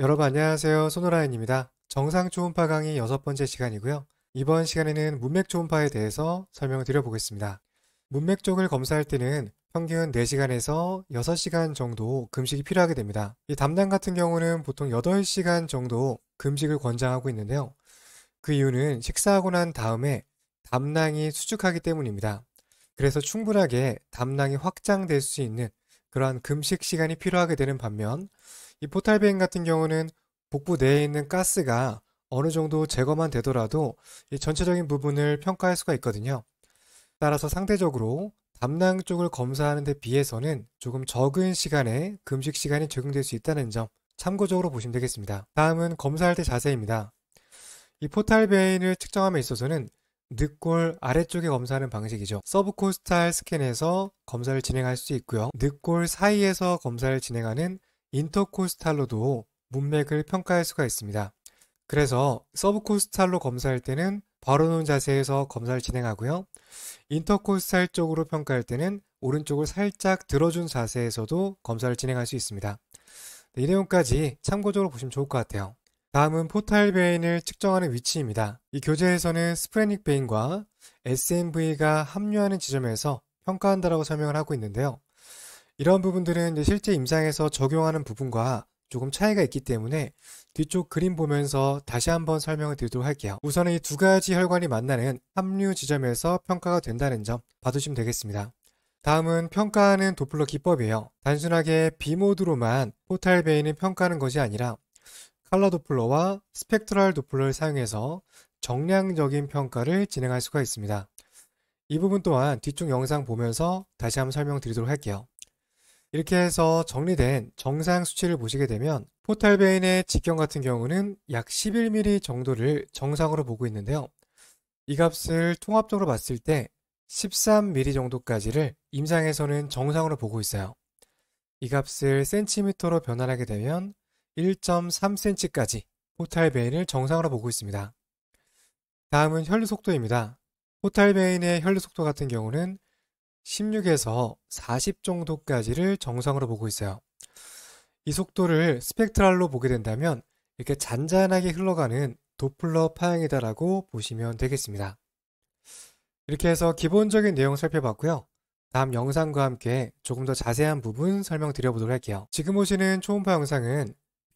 여러분 안녕하세요. 소노라인입니다. 정상 초음파 강의 여섯 번째 시간이고요. 이번 시간에는 문맥 초음파에 대해서 설명을 드려보겠습니다. 문맥 쪽을 검사할 때는 평균 4시간에서 6시간 정도 금식이 필요하게 됩니다. 이 담당 같은 경우는 보통 8시간 정도 금식을 권장하고 있는데요. 그 이유는 식사하고 난 다음에 담낭이 수축하기 때문입니다. 그래서 충분하게 담낭이 확장될 수 있는 그러한 금식 시간이 필요하게 되는 반면 이포탈베인 같은 경우는 복부 내에 있는 가스가 어느 정도 제거만 되더라도 이 전체적인 부분을 평가할 수가 있거든요. 따라서 상대적으로 담낭 쪽을 검사하는 데 비해서는 조금 적은 시간에 금식 시간이 적용될 수 있다는 점 참고적으로 보시면 되겠습니다. 다음은 검사할 때 자세입니다. 이 포탈 베인을 측정함에 있어서는 늑골 아래쪽에 검사하는 방식이죠. 서브코스탈 스캔에서 검사를 진행할 수 있고요. 늑골 사이에서 검사를 진행하는 인터코스탈로도 문맥을 평가할 수가 있습니다. 그래서 서브코스탈로 검사할 때는 바로놓은 자세에서 검사를 진행하고요. 인터코스탈 쪽으로 평가할 때는 오른쪽을 살짝 들어준 자세에서도 검사를 진행할 수 있습니다. 네, 이 내용까지 참고적으로 보시면 좋을 것 같아요. 다음은 포탈 베인을 측정하는 위치입니다. 이 교재에서는 스프레닉 베인과 SMV가 합류하는 지점에서 평가한다라고 설명을 하고 있는데요. 이런 부분들은 실제 임상에서 적용하는 부분과 조금 차이가 있기 때문에 뒤쪽 그림 보면서 다시 한번 설명을 드리도록 할게요. 우선이 두 가지 혈관이 만나는 합류 지점에서 평가가 된다는 점 봐두시면 되겠습니다. 다음은 평가하는 도플러 기법이에요. 단순하게 비모드로만 포탈 베인을 평가하는 것이 아니라 칼라 도플러와 스펙트럴 도플러를 사용해서 정량적인 평가를 진행할 수가 있습니다. 이 부분 또한 뒤쪽 영상 보면서 다시 한번 설명드리도록 할게요. 이렇게 해서 정리된 정상 수치를 보시게 되면 포탈베인의 직경 같은 경우는 약 11mm 정도를 정상으로 보고 있는데요. 이 값을 통합적으로 봤을 때 13mm 정도까지를 임상에서는 정상으로 보고 있어요. 이 값을 센티미터로 변환하게 되면 1.3cm까지 포탈베인을 정상으로 보고 있습니다. 다음은 혈류 속도입니다. 포탈베인의 혈류 속도 같은 경우는 16에서 40 정도까지를 정상으로 보고 있어요. 이 속도를 스펙트럴로 보게 된다면 이렇게 잔잔하게 흘러가는 도플러 파형이다라고 보시면 되겠습니다. 이렇게 해서 기본적인 내용 살펴봤고요. 다음 영상과 함께 조금 더 자세한 부분 설명드려 보도록 할게요. 지금 보시는 초음파 영상은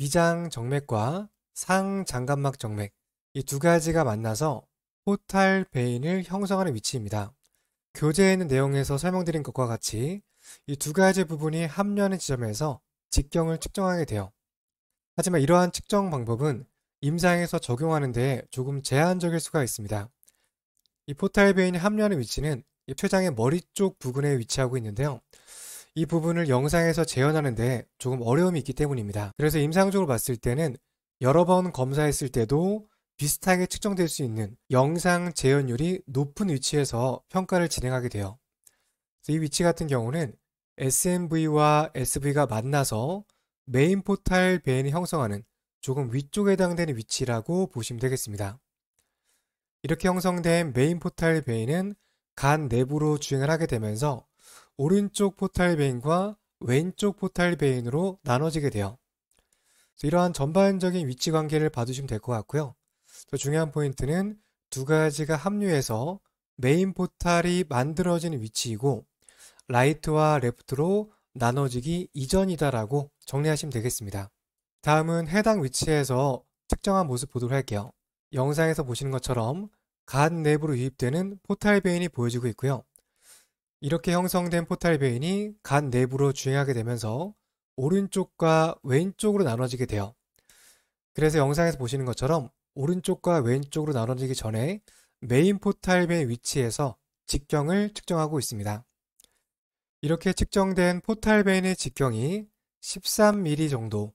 위장 정맥과 상 장갑막 정맥 이 두 가지가 만나서 포탈 베인을 형성하는 위치입니다. 교재에 있는 내용에서 설명드린 것과 같이 이 두 가지 부분이 합류하는 지점에서 직경을 측정하게 돼요. 하지만 이러한 측정 방법은 임상에서 적용하는 데 조금 제한적일 수가 있습니다. 이 포탈 베인이 합류하는 위치는 췌장의 머리 쪽부분에 위치하고 있는데요. 이 부분을 영상에서 재현하는데 조금 어려움이 있기 때문입니다. 그래서 임상적으로 봤을 때는 여러 번 검사했을 때도 비슷하게 측정될 수 있는 영상 재현율이 높은 위치에서 평가를 진행하게 돼요. 이 위치 같은 경우는 SMV와 SV가 만나서 메인 포탈 베인이 형성하는 조금 위쪽에 해당되는 위치라고 보시면 되겠습니다. 이렇게 형성된 메인 포탈 베인은 간 내부로 주행을 하게 되면서 오른쪽 포탈 베인과 왼쪽 포탈 베인으로 나눠지게 돼요. 이러한 전반적인 위치 관계를 봐주시면 될 것 같고요. 더 중요한 포인트는 두 가지가 합류해서 메인 포탈이 만들어진 위치이고 라이트와 레프트로 나눠지기 이전이다라고 정리하시면 되겠습니다. 다음은 해당 위치에서 특정한 모습 보도록 할게요. 영상에서 보시는 것처럼 간 내부로 유입되는 포탈 베인이 보여지고 있고요. 이렇게 형성된 포탈 베인이 간 내부로 주행하게 되면서 오른쪽과 왼쪽으로 나눠지게 돼요. 그래서 영상에서 보시는 것처럼 오른쪽과 왼쪽으로 나눠지기 전에 메인 포탈의 위치에서 직경을 측정하고 있습니다. 이렇게 측정된 포탈벤의 직경이 13mm 정도,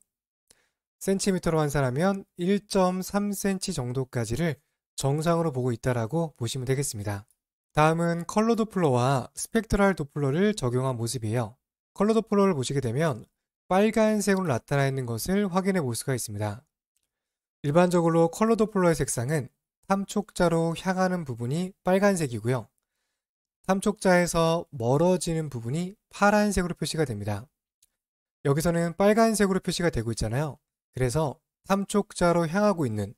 센티미터로 환산하면 1.3cm 정도까지를 정상으로 보고 있다라고 보시면 되겠습니다. 다음은 컬러 도플러와 스펙트럴 도플러를 적용한 모습이에요. 컬러 도플러를 보시게 되면 빨간색으로 나타나 있는 것을 확인해 볼 수가 있습니다. 일반적으로 컬러 도플러의 색상은 3촉자로 향하는 부분이 빨간색이고요. 3촉자에서 멀어지는 부분이 파란색으로 표시가 됩니다. 여기서는 빨간색으로 표시가 되고 있잖아요. 그래서 3촉자로 향하고 있는,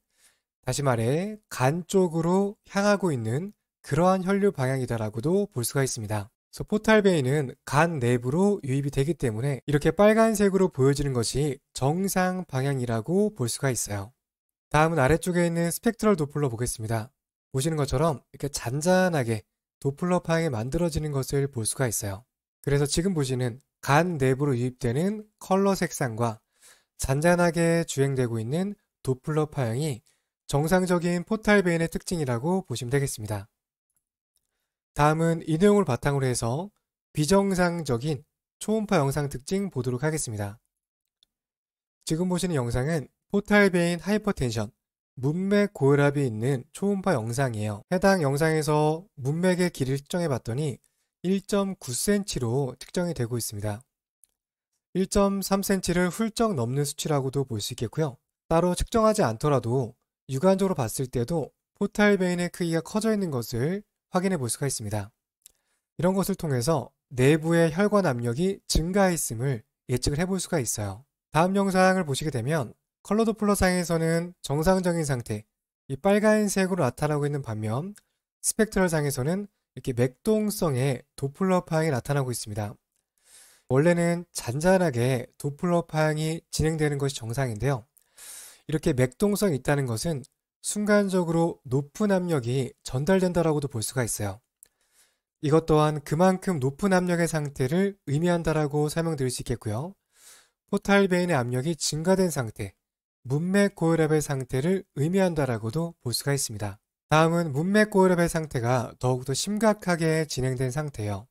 다시 말해 간 쪽으로 향하고 있는 그러한 혈류 방향이다라고도 볼 수가 있습니다. 그래서 포탈베이는 간 내부로 유입이 되기 때문에 이렇게 빨간색으로 보여지는 것이 정상 방향이라고 볼 수가 있어요. 다음은 아래쪽에 있는 스펙트럴 도플러 보겠습니다. 보시는 것처럼 이렇게 잔잔하게 도플러 파형이 만들어지는 것을 볼 수가 있어요. 그래서 지금 보시는 간 내부로 유입되는 컬러 색상과 잔잔하게 주행되고 있는 도플러 파형이 정상적인 포탈 베인의 특징이라고 보시면 되겠습니다. 다음은 이 내용을 바탕으로 해서 비정상적인 초음파 영상 특징 보도록 하겠습니다. 지금 보시는 영상은 포탈 베인 하이퍼텐션, 문맥 고혈압이 있는 초음파 영상이에요. 해당 영상에서 문맥의 길이를 측정해 봤더니 1.9cm로 측정이 되고 있습니다. 1.3cm를 훌쩍 넘는 수치라고도 볼 수 있겠고요. 따로 측정하지 않더라도 육안적으로 봤을 때도 포탈 베인의 크기가 커져 있는 것을 확인해 볼 수가 있습니다. 이런 것을 통해서 내부의 혈관 압력이 증가했음을 예측을 해볼 수가 있어요. 다음 영상을 보시게 되면 컬러 도플러상에서는 정상적인 상태, 이 빨간색으로 나타나고 있는 반면 스펙트럴상에서는 이렇게 맥동성의 도플러 파형이 나타나고 있습니다. 원래는 잔잔하게 도플러 파형이 진행되는 것이 정상인데요. 이렇게 맥동성이 있다는 것은 순간적으로 높은 압력이 전달된다라고도 볼 수가 있어요. 이것 또한 그만큼 높은 압력의 상태를 의미한다라고 설명드릴 수 있겠고요. 포탈 베인의 압력이 증가된 상태, 문맥 고혈압의 상태를 의미한다라고도 볼 수가 있습니다. 다음은 문맥 고혈압의 상태가 더욱더 심각하게 진행된 상태예요.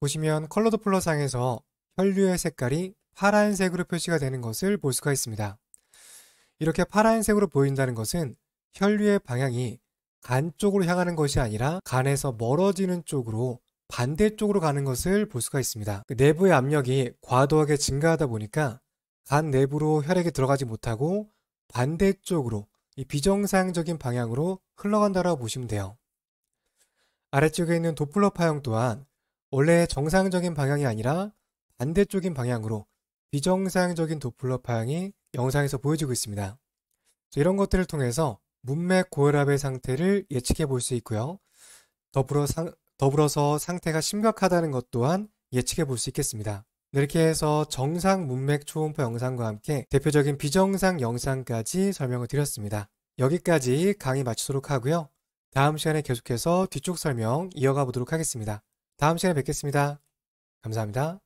보시면 컬러드 플러상에서 혈류의 색깔이 파란색으로 표시가 되는 것을 볼 수가 있습니다. 이렇게 파란색으로 보인다는 것은 혈류의 방향이 간 쪽으로 향하는 것이 아니라 간에서 멀어지는 쪽으로 반대쪽으로 가는 것을 볼 수가 있습니다. 그 내부의 압력이 과도하게 증가하다 보니까 간 내부로 혈액이 들어가지 못하고 반대쪽으로 이 비정상적인 방향으로 흘러간다라고 보시면 돼요. 아래쪽에 있는 도플러 파형 또한 원래 정상적인 방향이 아니라 반대쪽인 방향으로 비정상적인 도플러 파형이 영상에서 보여지고 있습니다. 이런 것들을 통해서 문맥 고혈압의 상태를 예측해 볼 수 있고요. 더불어 상, 더불어서 상태가 심각하다는 것 또한 예측해 볼 수 있겠습니다. 이렇게 해서 정상 문맥 초음파 영상과 함께 대표적인 비정상 영상까지 설명을 드렸습니다. 여기까지 강의 마치도록 하고요. 다음 시간에 계속해서 뒤쪽 설명 이어가 보도록 하겠습니다. 다음 시간에 뵙겠습니다. 감사합니다.